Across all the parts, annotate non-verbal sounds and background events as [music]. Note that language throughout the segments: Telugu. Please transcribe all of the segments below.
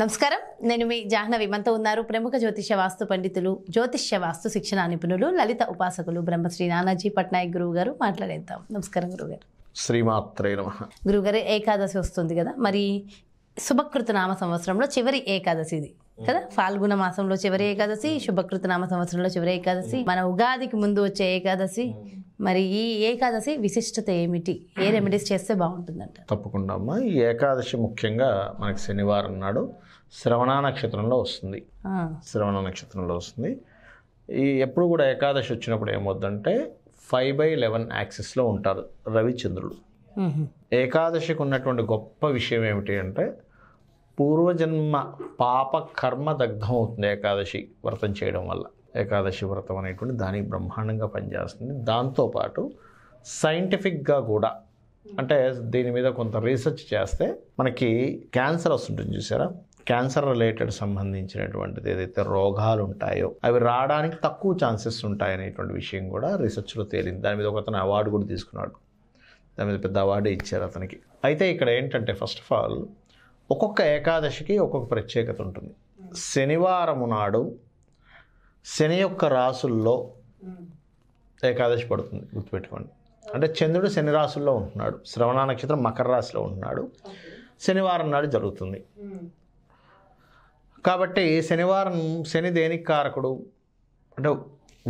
నమస్కారం నేను మీ జాహ్నవి మనతో ఉన్నారు ప్రముఖ జ్యోతిష్య వాస్తు పండితులు జ్యోతిష్య వాస్తు శిక్షణ నిపుణులు లలిత ఉపాసకులు బ్రహ్మశ్రీ నానాజీ పట్నాయక్ గురువు గారు మాట్లాడేద్దాం నమస్కారం గురుగారు శ్రీమాత్రే నమ గురుగారు ఏకాదశి వస్తుంది కదా మరి శుభకృత నామ సంవత్సరంలో చివరి ఏకాదశి ఇది కదా ఫాల్గుణ మాసంలో చివరి ఏకాదశి శుభకృత నామ సంవత్సరంలో చివరి ఏకాదశి మన ఉగాదికి ముందు వచ్చే ఏకాదశి మరి ఈ ఏకాదశి విశిష్టత ఏమిటి ఏ రెమెడీస్ hmm. చేస్తే బాగుంటుందంట తప్పకుండా అమ్మా ఈ ఏకాదశి ముఖ్యంగా మనకి శనివారం నాడు శ్రవణ నక్షత్రంలో వస్తుంది శ్రవణ నక్షత్రంలో వస్తుంది ఈ ఎప్పుడు కూడా ఏకాదశి వచ్చినప్పుడు ఏమవుద్దంటే ఫైవ్ బై లెవెన్ యాక్సెస్లో ఉంటారు రవిచంద్రుడు ఏకాదశికి ఉన్నటువంటి గొప్ప విషయం ఏమిటి అంటే పూర్వజన్మ పాప కర్మ దగ్ధం అవుతుంది ఏకాదశి వ్రతం చేయడం వల్ల ఏకాదశి వ్రతం అనేటువంటి దానికి బ్రహ్మాండంగా పనిచేస్తుంది దాంతోపాటు సైంటిఫిక్గా కూడా అంటే దీని మీద కొంత రీసెర్చ్ చేస్తే మనకి క్యాన్సర్ వస్తుంటుంది చూసారా క్యాన్సర్ రిలేటెడ్ సంబంధించినటువంటిది ఏదైతే రోగాలు ఉంటాయో అవి రావడానికి తక్కువ ఛాన్సెస్ ఉంటాయనేటువంటి విషయం కూడా రీసెర్చ్లో తేలింది దాని మీద ఒక అతను అవార్డు కూడా తీసుకున్నాడు దాని మీద పెద్ద అవార్డు ఇచ్చారు అతనికి అయితే ఇక్కడ ఏంటంటే ఫస్ట్ ఆఫ్ ఆల్ ఒక్కొక్క ఏకాదశికి ఒక్కొక్క ప్రత్యేకత ఉంటుంది శనివారం నాడు శని యొక్క రాసుల్లో ఏకాదశి పడుతుంది గుర్తుపెట్టుకోండి అంటే చంద్రుడు శని రాసుల్లో ఉంటున్నాడు శ్రవణ నక్షత్రం మకర రాశిలో ఉంటున్నాడు శనివారం నాడు జరుగుతుంది కాబట్టి శనివారం శని దేనికి కారకుడు అంటే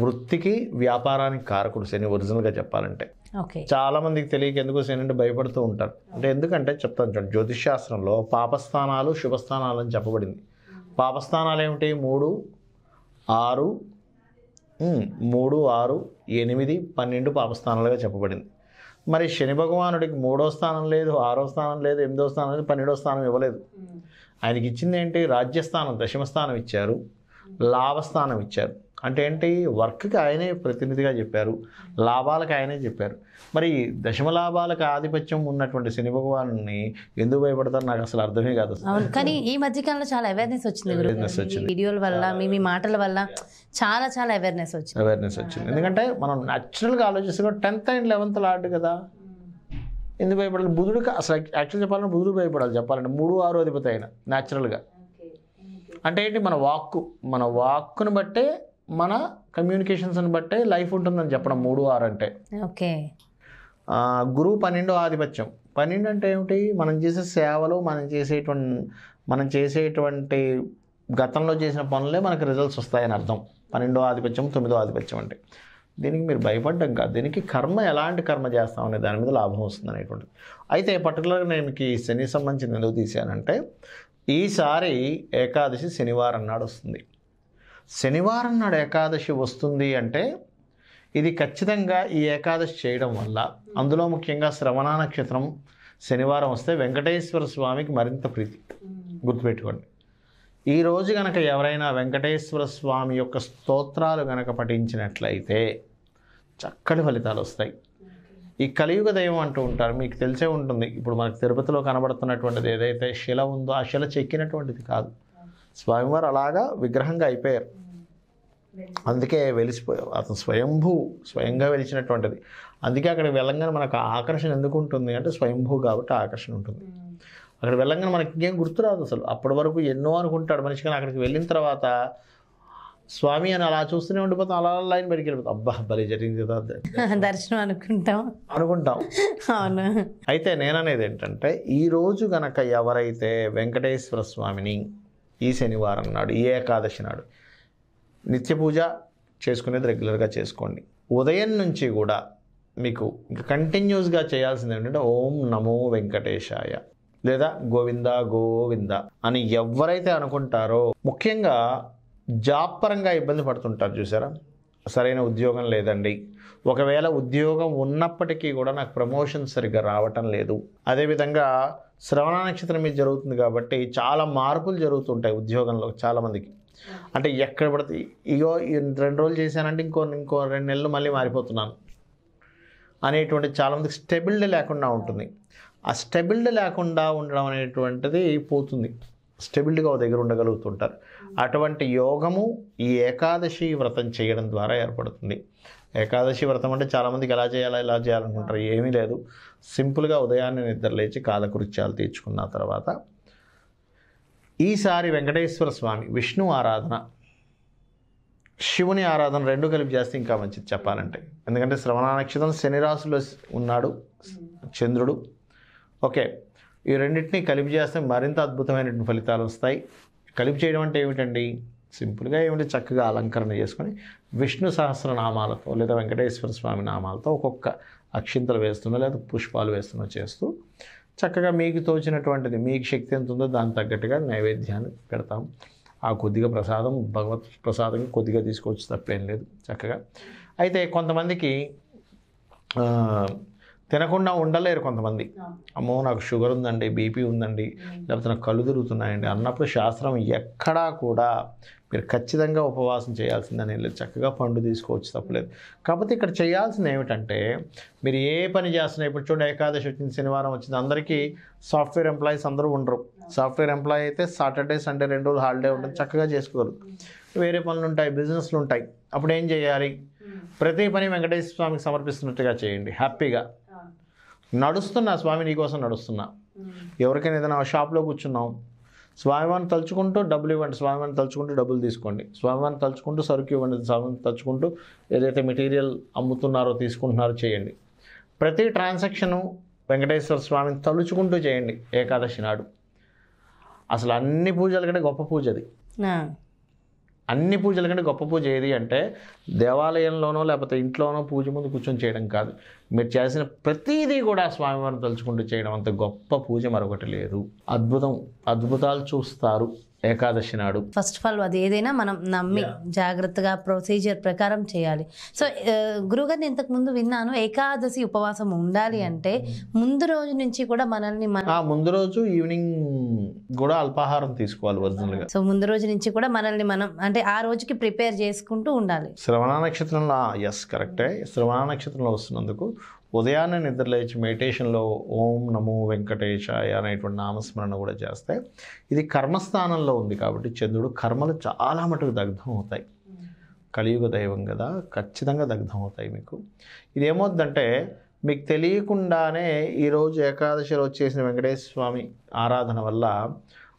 వృత్తికి వ్యాపారానికి కారకుడు శని ఒరిజినల్గా చెప్పాలంటే చాలామందికి తెలియక ఎందుకు శని అంటే భయపడుతూ ఉంటారు అంటే ఎందుకంటే చెప్తాను చూడండి జ్యోతిష్ శాస్త్రంలో పాపస్థానాలు శుభస్థానాలు అని చెప్పబడింది పాపస్థానాలు ఏమిటి మూడు ఆరు మూడు ఆరు ఎనిమిది పన్నెండు పాపస్థానాలుగా చెప్పబడింది మరి శని భగవానుడికి మూడో స్థానం లేదు ఆరో స్థానం లేదు ఎనిమిదో స్థానం లేదు పన్నెండో స్థానం ఇవ్వలేదు ఆయనకి ఇచ్చింది ఏంటి రాజ్యస్థానం దశమస్థానం ఇచ్చారు లాభస్థానం ఇచ్చారు అంటే ఏంటి వర్క్కి ఆయనే ప్రతినిధిగా చెప్పారు లాభాలకు ఆయనే చెప్పారు మరి దశమ లాభాలకు ఆధిపత్యం ఉన్నటువంటి శని భగవాన్ని ఎందుకు భయపడతారు నాకు అసలు అర్థమే కాదు కానీ ఈ మధ్యకాలంలో చాలా అవేర్నెస్ వచ్చింది అవేర్నెస్ వచ్చింది వీడియోల వల్ల మీ మీ మాటల వల్ల చాలా చాలా అవేర్నెస్ వచ్చింది అవేర్నెస్ వచ్చింది ఎందుకంటే మనం న్యాచురల్గా ఆలోచిస్తే టెన్త్ అండ్ లెవెన్త్ లాడ్ కదా ఎందుకు భయపడాలి బుధుడికి అసలు యాక్చువల్ చెప్పాలంటే బుధుడు భయపడాలి చెప్పాలంటే మూడు ఆరు అధిపతి అయిన న్యాచురల్గా అంటే ఏంటి మన వాక్కు మన వాక్కును బట్టే మన కమ్యూనికేషన్స్ని బట్టే లైఫ్ ఉంటుందని చెప్పడం మూడు ఆరు అంటే ఓకే గురువు పన్నెండో ఆధిపత్యం పన్నెండు అంటే ఏమిటి మనం చేసే సేవలు మనం చేసేటువంటి మనం చేసేటువంటి గతంలో చేసిన పనులే మనకు రిజల్ట్స్ వస్తాయని అర్థం పన్నెండో ఆధిపత్యం తొమ్మిదో ఆధిపత్యం అంటే దీనికి మీరు భయపడ్డం కాదు దీనికి కర్మ ఎలాంటి కర్మ చేస్తామనే దాని మీద లాభం వస్తుంది అనేటువంటిది అయితే పర్టికులర్గా నేను ఈ శని సంబంధించి నిలువ తీశానంటే ఈసారి ఏకాదశి శనివారం నాడు వస్తుంది శనివారం నాడు ఏకాదశి వస్తుంది అంటే ఇది ఖచ్చితంగా ఈ ఏకాదశి చేయడం వల్ల అందులో ముఖ్యంగా శ్రవణ నక్షత్రం శనివారం వస్తే వెంకటేశ్వర స్వామికి మరింత ప్రీతి గుర్తుపెట్టుకోండి ఈరోజు గనక ఎవరైనా వెంకటేశ్వర స్వామి యొక్క స్తోత్రాలు గనక పఠించినట్లయితే చక్కటి ఫలితాలు వస్తాయి ఈ కలియుగ దైవం అంటూ ఉంటారు మీకు తెలిసే ఉంటుంది ఇప్పుడు మనకు తిరుపతిలో కనబడుతున్నటువంటిది ఏదైతే శిల ఉందో ఆ శిల చెక్కినటువంటిది కాదు స్వామివారు అలాగా విగ్రహంగా అయిపోయారు అందుకే వెలిసిపోయారు అతను స్వయంభూ స్వయంగా వెలిచినటువంటిది అందుకే అక్కడ వెళ్ళంగానే మనకు ఆకర్షణ ఎందుకు ఉంటుంది అంటే స్వయంభూ కాబట్టి ఆకర్షణ ఉంటుంది అక్కడ వెళ్ళంగానే మనకి ఇంకేం గుర్తురాదు అసలు అప్పటి వరకు ఎన్నో అనుకుంటాడు మనిషి కానీ అక్కడికి వెళ్ళిన తర్వాత స్వామి అని అలా చూస్తూనే ఉండిపోతాం అలా లైన్ బయటికి వెళ్ళిపోతాం అబ్బా భలే జరిగింది కదా [laughs] దర్శనం అనుకుంటాం అనుకుంటాం [laughs] అవును అయితే నేననేది ఏంటంటే ఈరోజు గనక ఎవరైతే వెంకటేశ్వర స్వామిని ఈ శనివారం నాడు ఈ ఏకాదశి నాడు నిత్య పూజ చేసుకునేది రెగ్యులర్గా చేసుకోండి ఉదయం నుంచి కూడా మీకు ఇంకా కంటిన్యూస్గా చేయాల్సింది ఏంటంటే ఓం నమో వెంకటేశాయ లేదా గోవింద గోవింద అని ఎవరైతే అనుకుంటారో ముఖ్యంగా జాబ్ పరంగా ఇబ్బంది పడుతుంటారు చూసారా సరైన ఉద్యోగం లేదండి ఒకవేళ ఉద్యోగం ఉన్నప్పటికీ కూడా నాకు ప్రమోషన్ సరిగ్గా రావటం లేదు అదేవిధంగా శ్రవణ నక్షత్రం మీద జరుగుతుంది కాబట్టి చాలా మార్పులు జరుగుతుంటాయి ఉద్యోగంలో చాలామందికి అంటే ఎక్కడ పడితే ఇగో రెండు రోజులు చేశానంటే ఇంకో ఇంకో రెండు నెలలు మళ్ళీ మారిపోతున్నాను అనేటువంటి చాలామందికి స్టెబిల్డ్ లేకుండా ఉంటుంది ఆ స్టెబిల్డ్ లేకుండా ఉండడం అనేటువంటిది పోతుంది స్టెబిల్డ్గా దగ్గర ఉండగలుగుతుంటారు అటువంటి యోగము ఈ ఏకాదశి వ్రతం చేయడం ద్వారా ఏర్పడుతుంది ఏకాదశి వ్రతం అంటే చాలామందికి ఎలా చేయాలా ఎలా చేయాలనుకుంటారు ఏమీ లేదు సింపుల్గా ఉదయాన్నే నిద్ర లేచి కాలకృత్యాలు తీర్చుకున్న తర్వాత ఈసారి వెంకటేశ్వర స్వామి విష్ణు ఆరాధన శివుని ఆరాధన రెండు కలిపి చేస్తే ఇంకా మంచిది చెప్పాలంటే ఎందుకంటే శ్రవణ నక్షత్రం శని రాశిలో ఉన్నాడు చంద్రుడు ఓకే ఈ రెండింటినీ కలిపి చేస్తే మరింత అద్భుతమైనటువంటి ఫలితాలు వస్తాయి కలిపి చేయడం అంటే ఏమిటండి సింపుల్గా ఏమిటి చక్కగా అలంకరణ చేసుకొని విష్ణు సహస్రనామాలతో లేదా వెంకటేశ్వర స్వామి నామాలతో ఒక్కొక్క అక్షింతలు వేస్తున్నా లేదా పుష్పాలు వేస్తున్నా చేస్తూ చక్కగా మీకు తోచినటువంటిది మీకు శక్తి ఎంత ఉందో దానికి తగ్గట్టుగా నైవేద్యాన్ని పెడతాం ఆ కొద్దిగా ప్రసాదం భగవత్ ప్రసాదం కొద్దిగా తీసుకొచ్చి తప్పేం లేదు చక్కగా అయితే కొంతమందికి తినకుండా ఉండలేరు కొంతమంది అమ్మో నాకు షుగర్ ఉందండి బీపీ ఉందండి లేకపోతే నాకు కళ్ళు తిరుగుతున్నాయండి అన్నప్పుడు శాస్త్రం ఎక్కడా కూడా మీరు ఖచ్చితంగా ఉపవాసం చేయాల్సిందని లేదు చక్కగా పండు తీసుకోవచ్చు తప్పలేదు కాకపోతే ఇక్కడ చేయాల్సింది ఏమిటంటే మీరు ఏ పని చేస్తున్నా ఇప్పుడు చూడండి ఏకాదశి వచ్చింది శనివారం వచ్చింది అందరికీ సాఫ్ట్వేర్ ఎంప్లాయీస్ అందరూ ఉండరు సాఫ్ట్వేర్ ఎంప్లాయీ అయితే సాటర్డే సండే రెండు రోజులు హాలిడే ఉంటుంది చక్కగా చేసుకోరు వేరే పనులు ఉంటాయి బిజినెస్లు ఉంటాయి అప్పుడు ఏం చేయాలి ప్రతి పని వెంకటేశ్వర స్వామికి సమర్పిస్తున్నట్టుగా చేయండి హ్యాపీగా నడుస్తున్నా స్వామి నీకోసం నడుస్తున్నా ఎవరికైనా ఏదైనా షాప్లో కూర్చున్నాం స్వామివారిని తలుచుకుంటూ డబ్బులు ఇవ్వండి స్వామివారిని తలుచుకుంటూ డబ్బులు తీసుకోండి స్వామివారిని తలుచుకుంటూ సరుకు ఇవ్వండి స్వామిని తలుచుకుంటూ ఏదైతే మెటీరియల్ అమ్ముతున్నారో తీసుకుంటున్నారో చేయండి ప్రతి ట్రాన్సాక్షను వెంకటేశ్వర స్వామిని తలుచుకుంటూ చేయండి ఏకాదశి నాడు అసలు అన్ని పూజల కంటే గొప్ప పూజ అది అన్ని పూజల కంటే గొప్ప పూజ ఏది అంటే దేవాలయంలోనో లేకపోతే ఇంట్లోనో పూజ ముందు కూర్చొని చేయడం కాదు మీరు చేసిన ప్రతిదీ కూడా స్వామివారిని తలుచుకుంటూ చేయడం అంత గొప్ప పూజ మరొకటి లేదు అద్భుతం అద్భుతాలు చూస్తారు ఏకాదశి నాడు ఫస్ట్ ఆఫ్ ఆల్ అది ఏదైనా మనం నమ్మి జాగ్రత్తగా ప్రొసీజర్ ప్రకారం చేయాలి సో uh, గురుగారిని ఇంతకు ముందు విన్నాను ఏకాదశి ఉపవాసం ఉండాలి mm-hmm. అంటే ముందు రోజు నుంచి కూడా మనల్ని ముందు రోజు ఈవినింగ్ కూడా అల్పాహారం తీసుకోవాలి సో ముందు రోజు నుంచి కూడా మనల్ని మనం అంటే ఆ రోజుకి ప్రిపేర్ చేసుకుంటూ ఉండాలి శ్రవణ నక్షత్రంలో ఎస్ కరెక్టే శ్రవణ నక్షత్రంలో వస్తున్నందుకు ఉదయాన్నే నిద్రలేచి మెడిటేషన్లో ఓం నమో వెంకటేశాయ అనేటువంటి నామస్మరణ కూడా చేస్తే ఇది కర్మస్థానంలో ఉంది కాబట్టి చంద్రుడు కర్మలు చాలా మటుకు దగ్ధం అవుతాయి కలియుగ దైవం కదా ఖచ్చితంగా దగ్ధం అవుతాయి మీకు ఇది ఏమవుద్దంటే మీకు తెలియకుండానే ఈరోజు ఏకాదశి రోజు చేసిన వెంకటేశ్వర స్వామి ఆరాధన వల్ల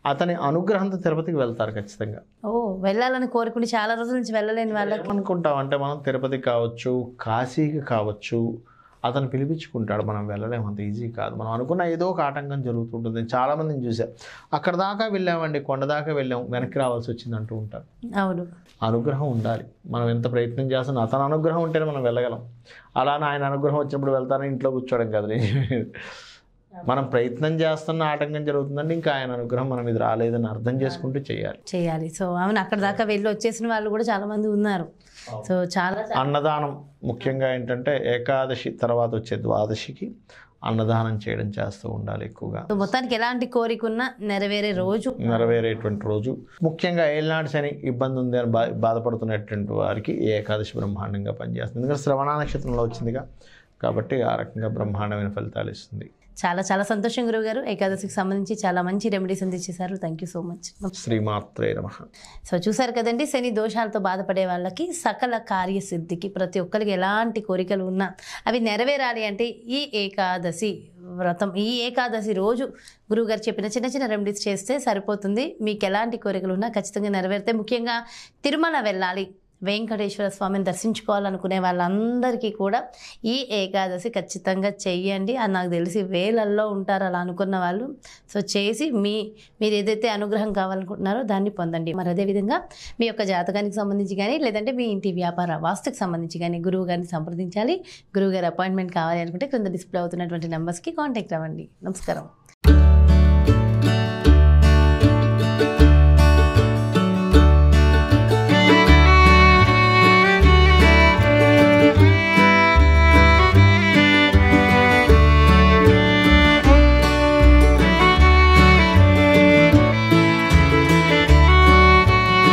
అతని అనుగ్రహంతో తిరుపతికి వెళ్తారు ఖచ్చితంగా ఓ వెళ్ళాలని కోరుకుని చాలా రోజుల నుంచి వెళ్ళలేని వాళ్ళకి అనుకుంటాం అంటే మనం తిరుపతి కావచ్చు కాశీకి కావచ్చు అతను పిలిపించుకుంటాడు మనం వెళ్ళలేము అంత ఈజీ కాదు మనం అనుకున్న ఏదో ఒక ఆటంకం జరుగుతుంటుంది చాలామందిని చూసా అక్కడ దాకా వెళ్ళామండి కొండ దాకా వెళ్ళాం వెనక్కి రావాల్సి వచ్చింది అంటూ ఉంటారు అవును అనుగ్రహం ఉండాలి మనం ఎంత ప్రయత్నం చేస్తున్నా అతని అనుగ్రహం ఉంటేనే మనం వెళ్ళగలం అలా ఆయన అనుగ్రహం వచ్చినప్పుడు వెళ్తానని ఇంట్లో కూర్చోవడం నేను మనం ప్రయత్నం చేస్తున్న ఆటంకం జరుగుతుందండి ఇంకా ఆయన అనుగ్రహం మన మీద రాలేదని అర్థం చేసుకుంటూ చేయాలి చేయాలి సో ఆమె అక్కడ దాకా వెళ్ళి వచ్చేసిన వాళ్ళు కూడా చాలా మంది ఉన్నారు సో చాలా అన్నదానం ముఖ్యంగా ఏంటంటే ఏకాదశి తర్వాత వచ్చే ద్వాదశికి అన్నదానం చేయడం చేస్తూ ఉండాలి ఎక్కువగా మొత్తానికి ఎలాంటి కోరిక ఉన్నా నెరవేరే రోజు నెరవేరేటువంటి రోజు ముఖ్యంగా ఏళ్ళనాటి శని ఇబ్బంది ఉంది అని బా బాధపడుతున్నటువంటి వారికి ఏకాదశి బ్రహ్మాండంగా పనిచేస్తుంది ఎందుకంటే శ్రవణ నక్షత్రంలో వచ్చిందిగా కాబట్టి ఆ రకంగా బ్రహ్మాండమైన ఫలితాలు ఇస్తుంది చాలా చాలా సంతోషం గురువు గారు ఏకాదశికి సంబంధించి చాలా మంచి రెమెడీస్ అందించేశారు థ్యాంక్ యూ సో మచ్ శ్రీమాత్రే నమ సో చూసారు కదండి శని దోషాలతో బాధపడే వాళ్ళకి సకల కార్యసిద్ధికి ప్రతి ఒక్కరికి ఎలాంటి కోరికలు ఉన్నా అవి నెరవేరాలి అంటే ఈ ఏకాదశి వ్రతం ఈ ఏకాదశి రోజు గురువుగారు చెప్పిన చిన్న చిన్న రెమెడీస్ చేస్తే సరిపోతుంది మీకు ఎలాంటి కోరికలు ఉన్నా ఖచ్చితంగా నెరవేరితే ముఖ్యంగా తిరుమల వెళ్ళాలి వెంకటేశ్వర స్వామిని దర్శించుకోవాలనుకునే వాళ్ళందరికీ కూడా ఈ ఏకాదశి ఖచ్చితంగా చెయ్యండి అని నాకు తెలిసి వేలల్లో ఉంటారు అలా అనుకున్న వాళ్ళు సో చేసి మీ మీరు ఏదైతే అనుగ్రహం కావాలనుకుంటున్నారో దాన్ని పొందండి మరి అదేవిధంగా మీ యొక్క జాతకానికి సంబంధించి కానీ లేదంటే మీ ఇంటి వ్యాపార వాస్తుకి సంబంధించి కానీ గురువు గారిని సంప్రదించాలి గురువు గారి అపాయింట్మెంట్ కావాలి అనుకుంటే క్రింద డిస్ప్లే అవుతున్నటువంటి నెంబర్స్కి కాంటాక్ట్ అవ్వండి నమస్కారం